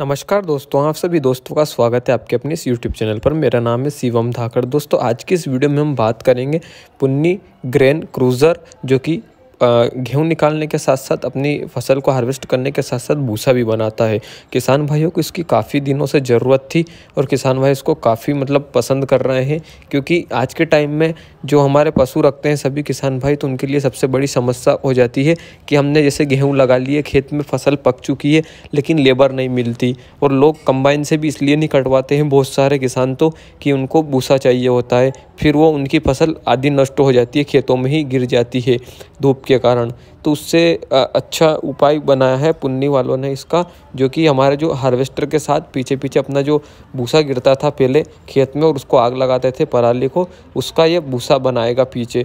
नमस्कार दोस्तों आप सभी दोस्तों का स्वागत है आपके अपने इस यूट्यूब चैनल पर मेरा नाम है शिवम धाकर दोस्तों आज की इस वीडियो में हम बात करेंगे पुन्नी ग्रैंड क्रूज़र जो कि गेहूँ निकालने के साथ साथ अपनी फसल को हार्वेस्ट करने के साथ साथ भूसा भी बनाता है किसान भाइयों को इसकी काफ़ी दिनों से ज़रूरत थी और किसान भाई इसको काफ़ी मतलब पसंद कर रहे हैं क्योंकि आज के टाइम में जो हमारे पशु रखते हैं सभी किसान भाई तो उनके लिए सबसे बड़ी समस्या हो जाती है कि हमने जैसे गेहूँ लगा लिए खेत में फसल पक चुकी है लेकिन लेबर नहीं मिलती और लोग कंबाइन से भी इसलिए नहीं कटवाते हैं बहुत सारे किसान तो कि उनको भूसा चाहिए होता है फिर वो उनकी फसल आधी नष्ट हो जाती है खेतों में ही गिर जाती है धूप के कारण तो उससे अच्छा उपाय बनाया है पुन्नी वालों ने इसका जो कि हमारे जो हार्वेस्टर के साथ पीछे पीछे अपना जो भूसा गिरता था पहले खेत में और उसको आग लगाते थे पराली को उसका ये भूसा बनाएगा पीछे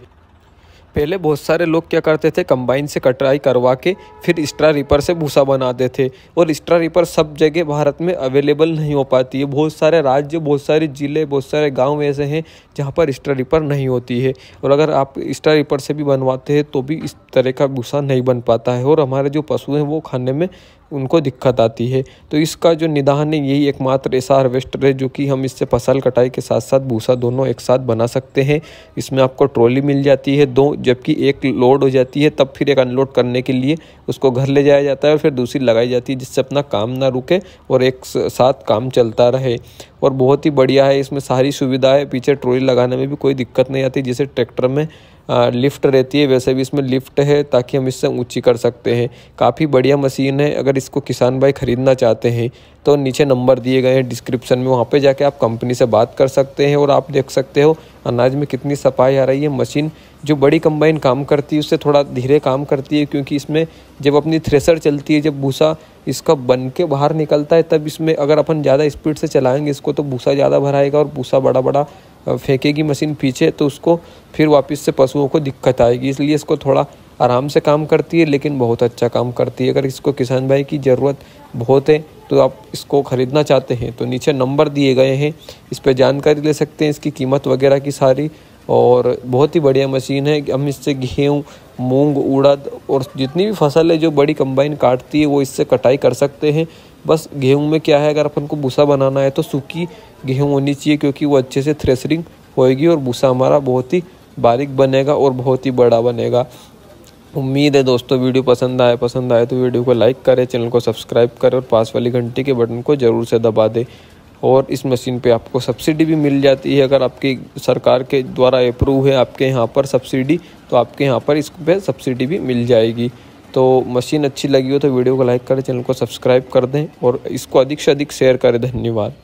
पहले बहुत सारे लोग क्या करते थे कंबाइन से कटाई करवा के फिर स्ट्रा रिपर से भूसा बनाते थे और स्ट्रा रिपर सब जगह भारत में अवेलेबल नहीं हो पाती है बहुत सारे राज्य बहुत सारे ज़िले बहुत सारे गांव ऐसे हैं जहां पर स्ट्रा रिपर नहीं होती है और अगर आप स्ट्रा रिपर से भी बनवाते हैं तो भी इस तरह का भूसा नहीं बन पाता है और हमारे जो पशु हैं वो खाने में उनको दिक्कत आती है तो इसका जो निदान है यही एकमात्र ऐसा हार्वेस्टर है जो कि हम इससे फसल कटाई के साथ साथ भूसा दोनों एक साथ बना सकते हैं इसमें आपको ट्रॉली मिल जाती है दो जबकि एक लोड हो जाती है तब फिर एक अनलोड करने के लिए उसको घर ले जाया जाता है और फिर दूसरी लगाई जाती है जिससे अपना काम ना रुके और एक साथ काम चलता रहे और बहुत ही बढ़िया है इसमें सारी सुविधा है पीछे ट्रोली लगाने में भी कोई दिक्कत नहीं आती जैसे ट्रैक्टर में लिफ्ट रहती है वैसे भी इसमें लिफ्ट है ताकि हम इससे ऊंची कर सकते हैं काफ़ी बढ़िया मशीन है अगर इसको किसान भाई ख़रीदना चाहते हैं तो नीचे नंबर दिए गए हैं डिस्क्रिप्शन में वहाँ पे जाके आप कंपनी से बात कर सकते हैं और आप देख सकते हो अनाज में कितनी सफाई आ रही है मशीन जो बड़ी कंबाइन काम करती है उससे थोड़ा धीरे काम करती है क्योंकि इसमें जब अपनी थ्रेसर चलती है जब भूसा इसका बन के बाहर निकलता है तब इसमें अगर अपन ज़्यादा स्पीड से चलाएंगे इसको तो भूसा ज़्यादा भराएगा और भूसा बड़ा बड़ा फेंकेगी मशीन पीछे तो उसको फिर वापस से पशुओं को दिक्कत आएगी इसलिए इसको थोड़ा आराम से काम करती है लेकिन बहुत अच्छा काम करती है अगर इसको किसान भाई की ज़रूरत बहुत है तो आप इसको ख़रीदना चाहते हैं तो नीचे नंबर दिए गए हैं इस पर जानकारी ले सकते हैं इसकी कीमत वगैरह की सारी और बहुत ही बढ़िया मशीन है हम इससे गेहूँ मूंग उड़द और जितनी भी फसल है जो बड़ी कंबाइन काटती है वो इससे कटाई कर सकते हैं बस गेहूँ में क्या है अगर अपन को भूसा बनाना है तो सूखी गेहूँ होनी चाहिए क्योंकि वो अच्छे से थ्रेसरिंग होएगी और भूसा हमारा बहुत ही बारीक बनेगा और बहुत ही बड़ा बनेगा उम्मीद है दोस्तों वीडियो पसंद आए पसंद आए तो वीडियो को लाइक करें चैनल को सब्सक्राइब करें और पास वाली घंटी के बटन को ज़रूर से दबा दें और इस मशीन पे आपको सब्सिडी भी मिल जाती है अगर आपकी सरकार के द्वारा अप्रूव है आपके यहाँ पर सब्सिडी तो आपके यहाँ पर इस पर सब्सिडी भी मिल जाएगी तो मशीन अच्छी लगी हो तो वीडियो को लाइक करें चैनल को सब्सक्राइब कर दें और इसको अधिक से अधिक शेयर करें धन्यवाद